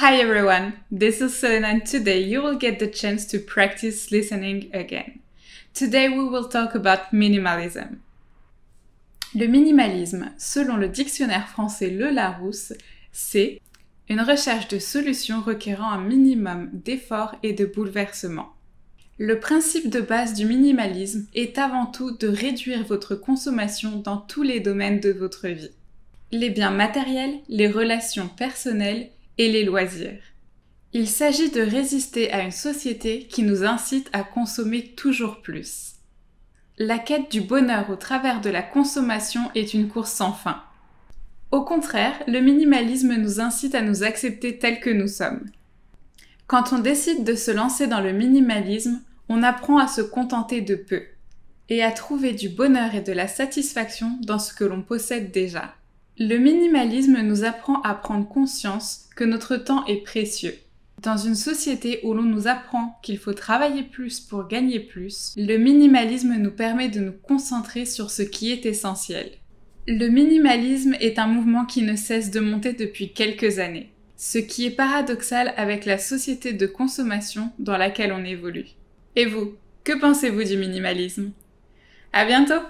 Hi everyone, this is Selena and today you will get the chance to practice listening again. Today we will talk about minimalism. Le minimalisme, selon le dictionnaire français Le Larousse, c'est une recherche de solutions requérant un minimum d'efforts et de bouleversements. Le principe de base du minimalisme est avant tout de réduire votre consommation dans tous les domaines de votre vie. Les biens matériels, les relations personnelles, et les loisirs. Il s'agit de résister à une société qui nous incite à consommer toujours plus. La quête du bonheur au travers de la consommation est une course sans fin. Au contraire, le minimalisme nous incite à nous accepter tels que nous sommes. Quand on décide de se lancer dans le minimalisme, on apprend à se contenter de peu et à trouver du bonheur et de la satisfaction dans ce que l'on possède déjà. Le minimalisme nous apprend à prendre conscience que notre temps est précieux. Dans une société où l'on nous apprend qu'il faut travailler plus pour gagner plus, le minimalisme nous permet de nous concentrer sur ce qui est essentiel. Le minimalisme est un mouvement qui ne cesse de monter depuis quelques années, ce qui est paradoxal avec la société de consommation dans laquelle on évolue. Et vous, que pensez-vous du minimalisme À bientôt